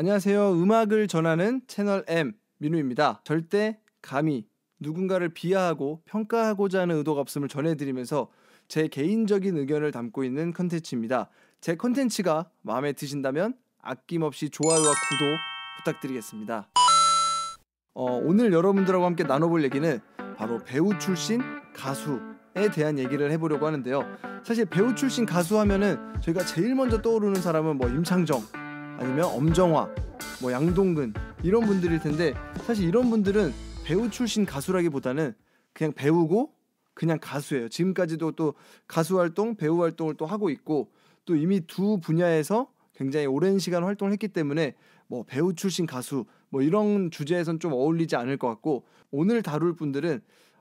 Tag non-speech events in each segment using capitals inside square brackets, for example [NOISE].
안녕하세요. 음악을 전하는 채널 M 민우입니다. 절대 감히 누군가를 비하하고 평가하고자 하는 의도가 없음을 전해드리면서 제 개인적인 의견을 담고 있는 컨텐츠입니다. 제 컨텐츠가 마음에 드신다면 아낌없이 좋아요와 구독 부탁드리겠습니다. 어, 오늘 여러분들하고 함께 나눠볼 얘기는 바로 배우 출신 가수에 대한 얘기를 해보려고 하는데요. 사실 배우 출신 가수 하면은 저희가 제일 먼저 떠오르는 사람은 뭐 임창정 아니면 엄정화, 뭐 양동근 이런 분들일 텐데 사실 이런 분들은 배우 출신 가수라기보다는 그냥 배우고 그냥 가수예요. 지금까지도 또 가수 활동, 배우 활동을 또 하고 있고 또 이미 두 분야에서 굉장히 오랜 시간 활동을 했기 때문에 뭐 배우 출신 가수 뭐 이런 주제에선 좀 어울리지 않을 것 같고 오늘 다룰 분들은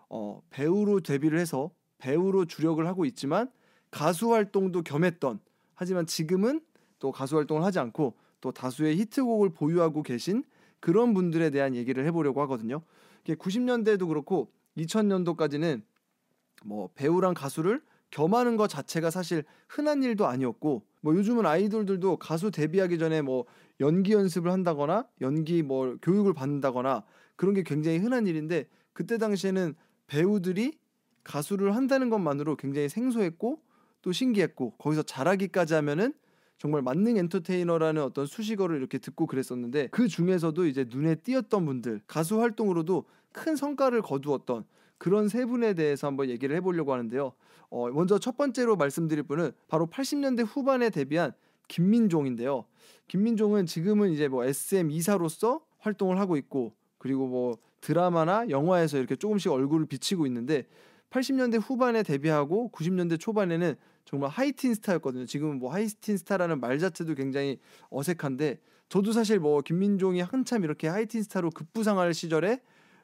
어, 배우로 데뷔를 해서 배우로 주력을 하고 있지만 가수 활동도 겸했던 하지만 지금은 또 가수 활동을 하지 않고 또 다수의 히트곡을 보유하고 계신 그런 분들에 대한 얘기를 해보려고 하거든요. 이게 90년대도 그렇고 2000년도까지는 뭐 배우랑 가수를 겸하는 것 자체가 사실 흔한 일도 아니었고 뭐 요즘은 아이돌들도 가수 데뷔하기 전에 뭐 연기 연습을 한다거나 연기 뭐 교육을 받는다거나 그런 게 굉장히 흔한 일인데 그때 당시에는 배우들이 가수를 한다는 것만으로 굉장히 생소했고 또 신기했고 거기서 자라기까지 하면은 정말 만능 엔터테이너라는 어떤 수식어를 이렇게 듣고 그랬었는데 그 중에서도 이제 눈에 띄었던 분들 가수 활동으로도 큰 성과를 거두었던 그런 세 분에 대해서 한번 얘기를 해보려고 하는데요. 어, 먼저 첫 번째로 말씀드릴 분은 바로 80년대 후반에 데뷔한 김민종인데요. 김민종은 지금은 이제 뭐 SM 이사로서 활동을 하고 있고 그리고 뭐 드라마나 영화에서 이렇게 조금씩 얼굴을 비치고 있는데 80년대 후반에 데뷔하고 90년대 초반에는 정말 하이틴 스타였거든요. 지금 뭐 하이틴 스타라는 말 자체도 굉장히 어색한데 저도 사실 뭐 김민종이 한참 이렇게 하이틴 스타로 급부상할 시절에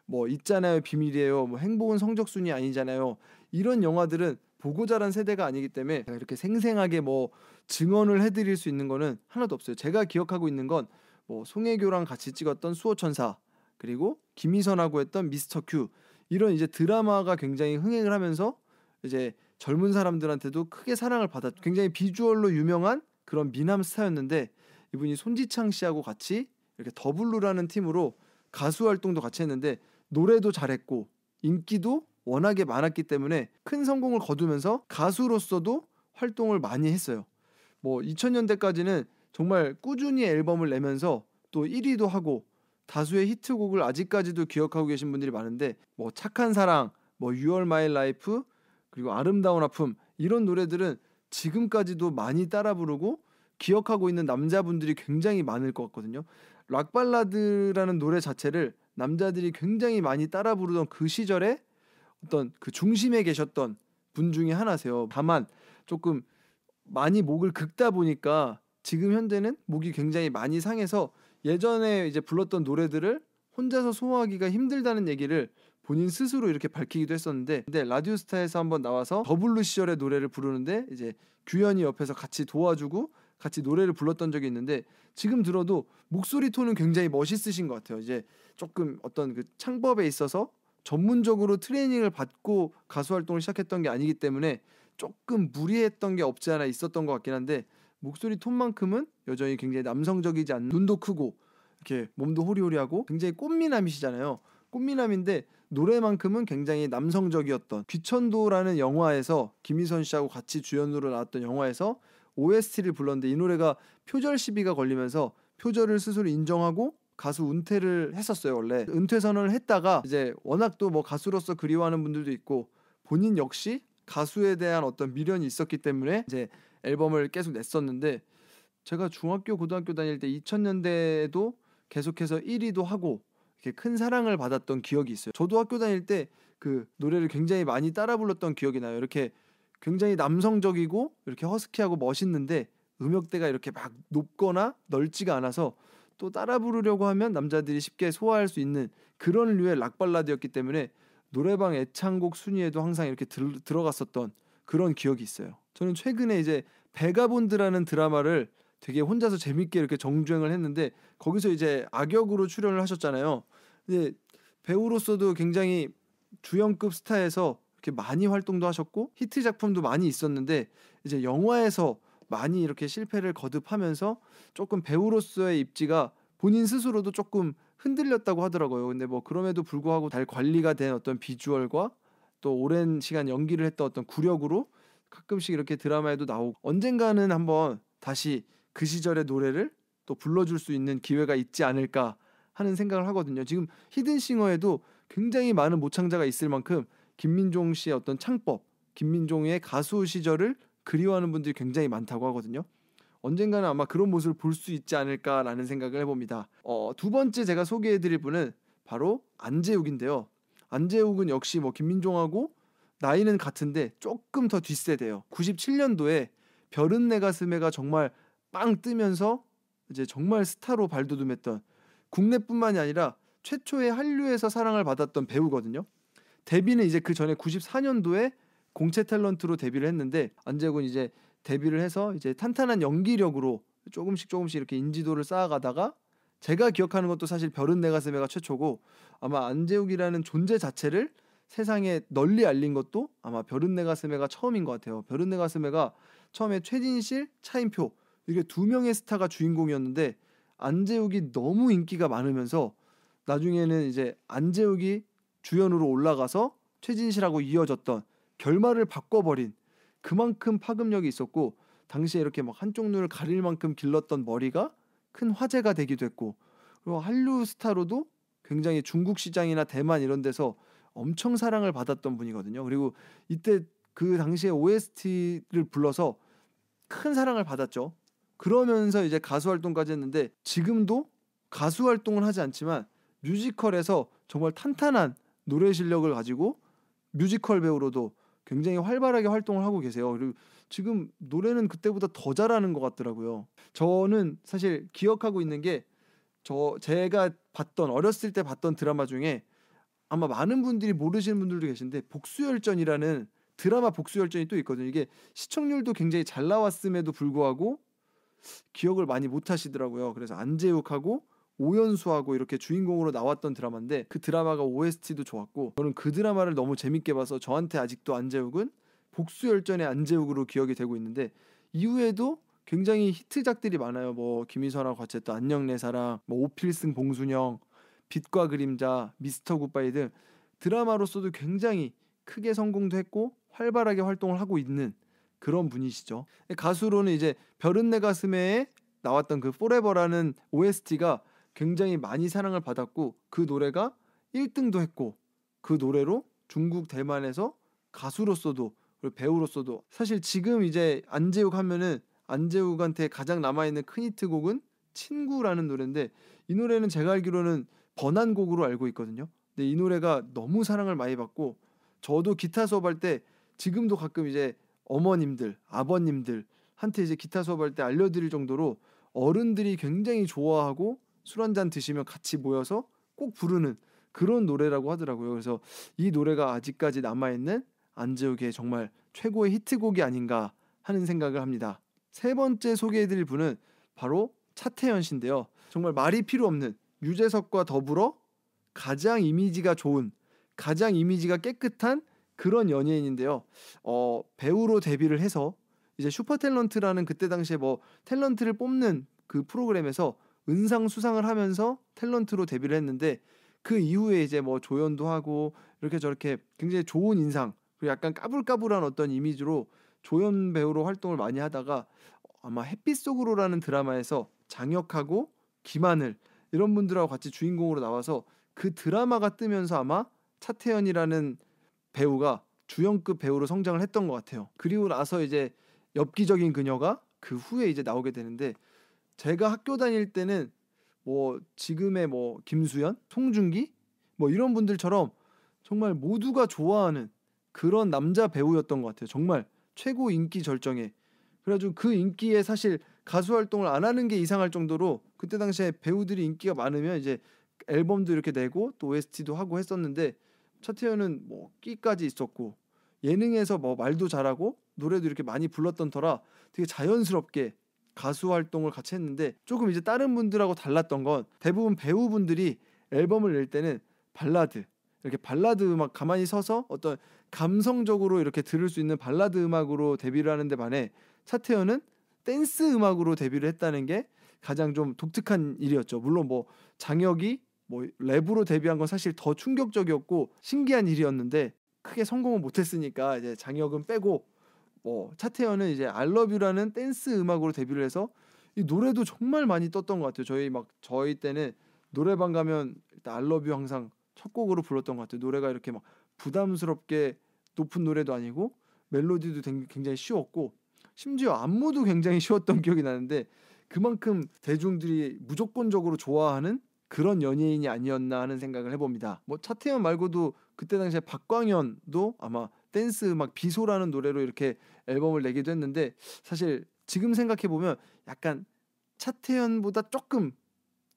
뭐 있잖아요 비밀이에요 뭐 행복은 성적순이 아니잖아요 이런 영화들은 보고 자란 세대가 아니기 때문에 이렇게 생생하게 뭐 증언을 해드릴 수 있는 거는 하나도 없어요 제가 기억하고 있는 건 뭐 송혜교랑 같이 찍었던 수호천사 그리고 김희선하고 했던 미스터 큐 이런 이제 드라마가 굉장히 흥행을 하면서 이제 젊은 사람들한테도 크게 사랑을 받았 굉장히 비주얼로 유명한 그런 미남 스타였는데 이분이 손지창 씨하고 같이 이렇게 더블루라는 팀으로 가수 활동도 같이 했는데 노래도 잘했고 인기도 워낙에 많았기 때문에 큰 성공을 거두면서 가수로서도 활동을 많이 했어요. 뭐 2000년대까지는 정말 꾸준히 앨범을 내면서 또 1위도 하고 다수의 히트곡을 아직까지도 기억하고 계신 분들이 많은데 뭐 착한 사랑, 뭐 유얼 마 a 라이프 그리고 아름다운 아픔 이런 노래들은 지금까지도 많이 따라 부르고 기억하고 있는 남자분들이 굉장히 많을 것 같거든요. 락 발라드라는 노래 자체를 남자들이 굉장히 많이 따라 부르던 그 시절에 어떤 그 중심에 계셨던 분 중에 하나세요. 다만 조금 많이 목을 긁다 보니까 지금 현재는 목이 굉장히 많이 상해서 예전에 이제 불렀던 노래들을 혼자서 소화하기가 힘들다는 얘기를 본인 스스로 이렇게 밝히기도 했었는데 근데 라디오스타에서 한번 나와서 더블루 시절의 노래를 부르는데 이제 규현이 옆에서 같이 도와주고 같이 노래를 불렀던 적이 있는데 지금 들어도 목소리 톤은 굉장히 멋있으신 것 같아요. 이제 조금 어떤 그 창법에 있어서 전문적으로 트레이닝을 받고 가수 활동을 시작했던 게 아니기 때문에 조금 무리했던 게 없지 않아 있었던 것 같긴 한데 목소리 톤만큼은 여전히 굉장히 남성적이지 않는 눈도 크고 이렇게 몸도 호리호리하고 굉장히 꽃미남이시잖아요. 꽃미남인데 노래만큼은 굉장히 남성적이었던 귀천도라는 영화에서 김희선 씨하고 같이 주연으로 나왔던 영화에서 OST를 불렀는데 이 노래가 표절 시비가 걸리면서 표절을 스스로 인정하고 가수 은퇴를 했었어요 원래 은퇴 선언을 했다가 이제 워낙 또뭐 가수로서 그리워하는 분들도 있고 본인 역시 가수에 대한 어떤 미련이 있었기 때문에 이제 앨범을 계속 냈었는데 제가 중학교 고등학교 다닐 때 2000년대에도 계속해서 1위도 하고 이렇게 큰 사랑을 받았던 기억이 있어요. 저도 학교 다닐 때 그 노래를 굉장히 많이 따라 불렀던 기억이 나요. 이렇게 굉장히 남성적이고 이렇게 허스키하고 멋있는데 음역대가 이렇게 막 높거나 넓지가 않아서 또 따라 부르려고 하면 남자들이 쉽게 소화할 수 있는 그런 류의 락 발라드였기 때문에 노래방 애창곡 순위에도 항상 이렇게 들, 들어갔었던 그런 기억이 있어요. 저는 최근에 이제 베가본드라는 드라마를 되게 혼자서 재밌게 이렇게 정주행을 했는데 거기서 이제 악역으로 출연을 하셨잖아요. 근데 배우로서도 굉장히 주연급 스타에서 이렇게 많이 활동도 하셨고 히트 작품도 많이 있었는데 이제 영화에서 많이 이렇게 실패를 거듭하면서 조금 배우로서의 입지가 본인 스스로도 조금 흔들렸다고 하더라고요. 근데 뭐 그럼에도 불구하고 잘 관리가 된 어떤 비주얼과 또 오랜 시간 연기를 했던 어떤 구력으로 가끔씩 이렇게 드라마에도 나오고 언젠가는 한번 다시 그 시절의 노래를 또 불러줄 수 있는 기회가 있지 않을까 하는 생각을 하거든요. 지금 히든싱어에도 굉장히 많은 모창자가 있을 만큼 김민종 씨의 어떤 창법, 김민종의 가수 시절을 그리워하는 분들이 굉장히 많다고 하거든요. 언젠가는 아마 그런 모습을 볼 수 있지 않을까라는 생각을 해봅니다. 어, 두 번째 제가 소개해드릴 분은 바로 안재욱인데요. 안재욱은 역시 뭐 김민종하고 나이는 같은데 조금 더뒷세대요 97년도에 별은 내 가슴에가 정말 빵 뜨면서 이제 정말 스타로 발돋움했던 국내뿐만이 아니라 최초의 한류에서 사랑을 받았던 배우거든요. 데뷔는 이제 그 전에 94년도에 공채 탤런트로 데뷔를 했는데 안재욱은 이제 데뷔를 해서 이제 탄탄한 연기력으로 조금씩 조금씩 이렇게 인지도를 쌓아가다가 제가 기억하는 것도 사실 별은 내 가슴에가 최초고 아마 안재욱이라는 존재 자체를 세상에 널리 알린 것도 아마 별은 내 가슴에가 처음인 것 같아요. 별은 내 가슴에가 처음에 최진실, 차인표 이게 두 명의 스타가 주인공이었는데 안재욱이 너무 인기가 많으면서 나중에는 이제 안재욱이 주연으로 올라가서 최진실하고 이어졌던 결말을 바꿔버린 그만큼 파급력이 있었고 당시에 이렇게 막 한쪽 눈을 가릴 만큼 길렀던 머리가 큰 화제가 되기도 했고 그리고 한류 스타로도 굉장히 중국 시장이나 대만 이런 데서 엄청 사랑을 받았던 분이거든요. 그리고 이때 그 당시에 OST를 불러서 큰 사랑을 받았죠. 그러면서 이제 가수 활동까지 했는데 지금도 가수 활동은 하지 않지만 뮤지컬에서 정말 탄탄한 노래 실력을 가지고 뮤지컬 배우로도 굉장히 활발하게 활동을 하고 계세요. 그리고 지금 노래는 그때보다 더 잘하는 것 같더라고요. 저는 사실 기억하고 있는 게 저 제가 봤던 어렸을 때 봤던 드라마 중에 아마 많은 분들이 모르시는 분들도 계신데 복수열전이라는 드라마 복수열전이 또 있거든요. 이게 시청률도 굉장히 잘 나왔음에도 불구하고 기억을 많이 못 하시더라고요. 그래서 안재욱하고 오연수하고 이렇게 주인공으로 나왔던 드라마인데 그 드라마가 OST도 좋았고 저는 그 드라마를 너무 재밌게 봐서 저한테 아직도 안재욱은 복수열전의 안재욱으로 기억이 되고 있는데 이후에도 굉장히 히트작들이 많아요. 뭐 김희선하고 같이 했던 안녕내사랑 뭐 오필승 봉순영 빛과 그림자 미스터 굿바이 등 드라마로서도 굉장히 크게 성공도 했고 활발하게 활동을 하고 있는 그런 분이시죠. 가수로는 이제 별은 내 가슴에 나왔던 그 포레버라는 OST가 굉장히 많이 사랑을 받았고 그 노래가 1등도 했고 그 노래로 중국 대만에서 가수로서도 그리고 배우로서도 사실 지금 이제 안재욱 하면은 안재욱한테 가장 남아있는 큰 히트곡은 친구라는 노래인데 이 노래는 제가 알기로는 번안곡으로 알고 있거든요. 근데 이 노래가 너무 사랑을 많이 받고 저도 기타 수업할 때 지금도 가끔 이제 어머님들, 아버님들 한테 이제 기타 수업할 때 알려드릴 정도로 어른들이 굉장히 좋아하고 술한잔 드시면 같이 모여서 꼭 부르는 그런 노래라고 하더라고요. 그래서 이 노래가 아직까지 남아있는 안재욱의 정말 최고의 히트곡이 아닌가 하는 생각을 합니다. 세 번째 소개해드릴 분은 바로 차태현 씨인데요. 정말 말이 필요 없는 유재석과 더불어 가장 이미지가 좋은, 가장 이미지가 깨끗한 그런 연예인인데요. 어, 배우로 데뷔를 해서 이제 슈퍼탤런트라는 그때 당시에 뭐 탤런트를 뽑는 그 프로그램에서 은상 수상을 하면서 탤런트로 데뷔를 했는데 그 이후에 이제 뭐 조연도 하고 이렇게 저렇게 굉장히 좋은 인상 그리고 약간 까불까불한 어떤 이미지로 조연 배우로 활동을 많이 하다가 아마 햇빛 속으로라는 드라마에서 장혁하고 김하늘 이런 분들하고 같이 주인공으로 나와서 그 드라마가 뜨면서 아마 차태현이라는 배우가 주연급 배우로 성장을 했던 것 같아요. 그리고 나서 이제 엽기적인 그녀가 그 후에 이제 나오게 되는데 제가 학교 다닐 때는 뭐 지금의 뭐 김수현, 송중기 뭐 이런 분들처럼 정말 모두가 좋아하는 그런 남자 배우였던 것 같아요. 정말 최고 인기 절정에 그래가지고 그 인기에 사실 가수 활동을 안 하는 게 이상할 정도로 그때 당시에 배우들이 인기가 많으면 이제 앨범도 이렇게 내고 또 OST도 하고 했었는데 차태현은 뭐 끼까지 있었고 예능에서 뭐 말도 잘하고 노래도 이렇게 많이 불렀던 터라 되게 자연스럽게 가수 활동을 같이 했는데 조금 이제 다른 분들하고 달랐던 건 대부분 배우분들이 앨범을 낼 때는 발라드 이렇게 발라드 음악 가만히 서서 어떤 감성적으로 이렇게 들을 수 있는 발라드 음악으로 데뷔를 하는데 반해 차태현은 댄스 음악으로 데뷔를 했다는 게 가장 좀 독특한 일이었죠. 물론 뭐 장혁이 뭐 랩으로 데뷔한 건 사실 더 충격적이었고 신기한 일이었는데 크게 성공은 못했으니까 이제 장혁은 빼고 어, 차태현은 이제 알러뷰라는 댄스 음악으로 데뷔를 해서 이 노래도 정말 많이 떴던 것 같아요. 저희 막 저희 때는 노래방 가면 일단 알러뷰 항상 첫 곡으로 불렀던 것 같아요. 노래가 이렇게 막 부담스럽게 높은 노래도 아니고 멜로디도 굉장히 쉬웠고 심지어 안무도 굉장히 [LAUGHS] 쉬웠던 기억이 나는데 그만큼 대중들이 무조건적으로 좋아하는 그런 연예인이 아니었나 하는 생각을 해봅니다. 뭐 차태현 말고도 그때 당시에 박광현도 아마 댄스 음악 비소라는 노래로 이렇게 앨범을 내기도 했는데 사실 지금 생각해 보면 약간 차태현보다 조금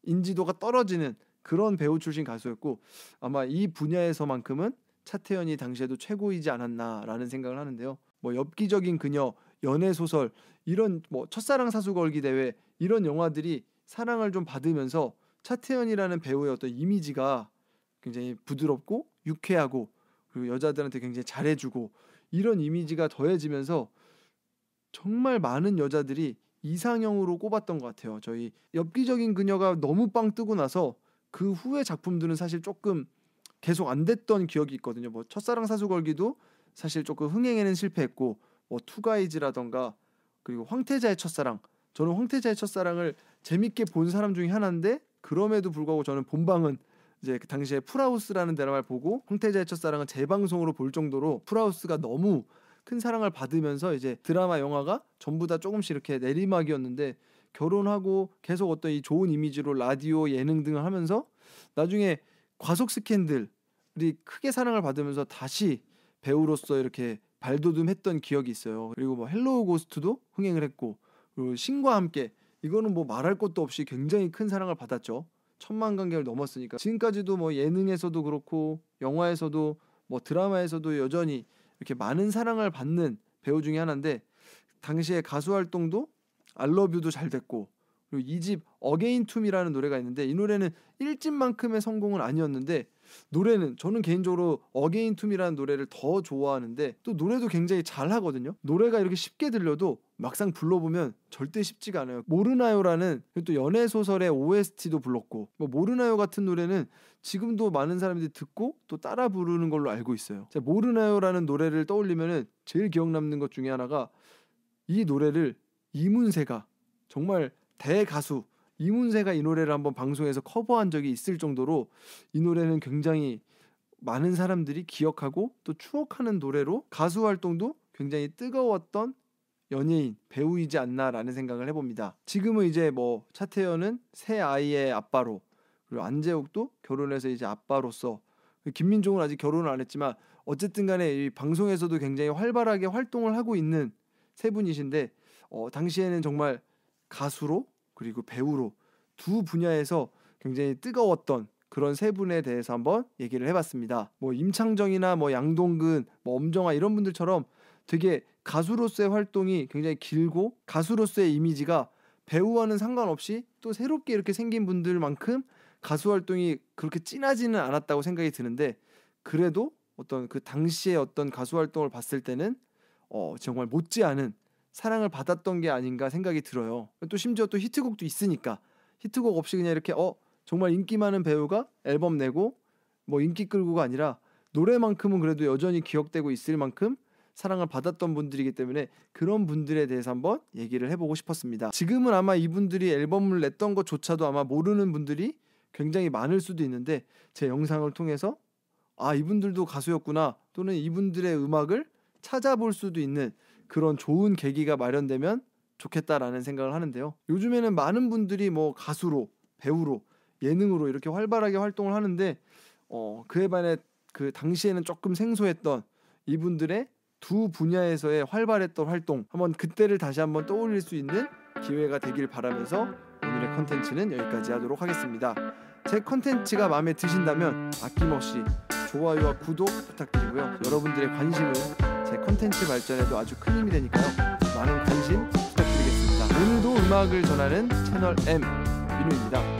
인지도가 떨어지는 그런 배우 출신 가수였고 아마 이 분야에서만큼은 차태현이 당시에도 최고이지 않았나라는 생각을 하는데요. 뭐 엽기적인 그녀, 연애 소설 이런 뭐 첫사랑 사수 걸기 대회 이런 영화들이 사랑을 좀 받으면서 차태현이라는 배우의 어떤 이미지가 굉장히 부드럽고 유쾌하고 그 여자들한테 굉장히 잘해주고 이런 이미지가 더해지면서 정말 많은 여자들이 이상형으로 꼽았던 것 같아요. 저희 엽기적인 그녀가 너무 빵 뜨고 나서 그 후의 작품들은 사실 조금 계속 안 됐던 기억이 있거든요. 뭐 첫사랑 사수 걸기도 사실 조금 흥행에는 실패했고 뭐 투가이즈라던가 그리고 황태자의 첫사랑 저는 황태자의 첫사랑을 재밌게 본 사람 중에 하나인데 그럼에도 불구하고 저는 본방은 이제 그 당시에 풀하우스라는 드라마를 보고 황태자의 첫사랑은 재방송으로 볼 정도로 풀하우스가 너무 큰 사랑을 받으면서 이제 드라마 영화가 전부 다 조금씩 이렇게 내리막이었는데 결혼하고 계속 어떤 이 좋은 이미지로 라디오 예능 등을 하면서 나중에 과속 스캔들이 크게 사랑을 받으면서 다시 배우로서 이렇게 발돋움했던 기억이 있어요. 그리고 뭐 헬로우 고스트도 흥행을 했고 그리고 신과 함께 이거는 뭐 말할 것도 없이 굉장히 큰 사랑을 받았죠. 천만 관객을 넘었으니까 지금까지도 뭐 예능에서도 그렇고 영화에서도 뭐 드라마에서도 여전히 이렇게 많은 사랑을 받는 배우 중에 하나인데 당시에 가수 활동도 알러뷰도 잘 됐고 그리고 이 집 어게인 툼이라는 노래가 있는데 이 노래는 1집만큼의 성공은 아니었는데 노래는 저는 개인적으로 어게인 툼이라는 노래를 더 좋아하는데 또 노래도 굉장히 잘하거든요. 노래가 이렇게 쉽게 들려도 막상 불러보면 절대 쉽지가 않아요. 모르나요라는 또 연애 소설의 OST도 불렀고 뭐 모르나요 같은 노래는 지금도 많은 사람들이 듣고 또 따라 부르는 걸로 알고 있어요. 제가 모르나요라는 노래를 떠올리면은 제일 기억 남는 것 중에 하나가 이 노래를 이문세가 정말 대가수 이문세가 이 노래를 한번 방송에서 커버한 적이 있을 정도로 이 노래는 굉장히 많은 사람들이 기억하고 또 추억하는 노래로 가수 활동도 굉장히 뜨거웠던 연예인 배우이지 않나라는 생각을 해봅니다. 지금은 이제 뭐 차태현은 새 아이의 아빠로 그리고 안재욱도 결혼해서 이제 아빠로서 김민종은 아직 결혼을 안 했지만 어쨌든간에 이 방송에서도 굉장히 활발하게 활동을 하고 있는 세 분이신데 어, 당시에는 정말 가수로 그리고 배우로 두 분야에서 굉장히 뜨거웠던 그런 세 분에 대해서 한번 얘기를 해봤습니다. 뭐 임창정이나 뭐 양동근, 뭐 엄정화 이런 분들처럼 되게 가수로서의 활동이 굉장히 길고 가수로서의 이미지가 배우와는 상관없이 또 새롭게 이렇게 생긴 분들만큼 가수 활동이 그렇게 진하지는 않았다고 생각이 드는데 그래도 어떤 그 당시의 어떤 가수 활동을 봤을 때는 어 정말 못지않은 사랑을 받았던 게 아닌가 생각이 들어요. 또 심지어 또 히트곡도 있으니까 히트곡 없이 그냥 이렇게 어 정말 인기 많은 배우가 앨범 내고 뭐 인기 끌고가 아니라 노래만큼은 그래도 여전히 기억되고 있을 만큼 사랑을 받았던 분들이기 때문에 그런 분들에 대해서 한번 얘기를 해보고 싶었습니다. 지금은 아마 이분들이 앨범을 냈던 것조차도 아마 모르는 분들이 굉장히 많을 수도 있는데 제 영상을 통해서 아 이분들도 가수였구나 또는 이분들의 음악을 찾아볼 수도 있는 그런 좋은 계기가 마련되면 좋겠다라는 생각을 하는데요. 요즘에는 많은 분들이 뭐 가수로, 배우로, 예능으로 이렇게 활발하게 활동을 하는데 어, 그에 반해 그 당시에는 조금 생소했던 이분들의 두 분야에서의 활발했던 활동 한번 그때를 다시 한번 떠올릴 수 있는 기회가 되길 바라면서 오늘의 컨텐츠는 여기까지 하도록 하겠습니다. 제 컨텐츠가 마음에 드신다면 아낌없이 좋아요와 구독 부탁드리고요. 여러분들의 관심을 제콘텐츠 발전에도 아주 큰 힘이 되니까요. 많은 관심 부탁드리겠습니다. 오늘도 음악을 전하는 채널 M 민우입니다.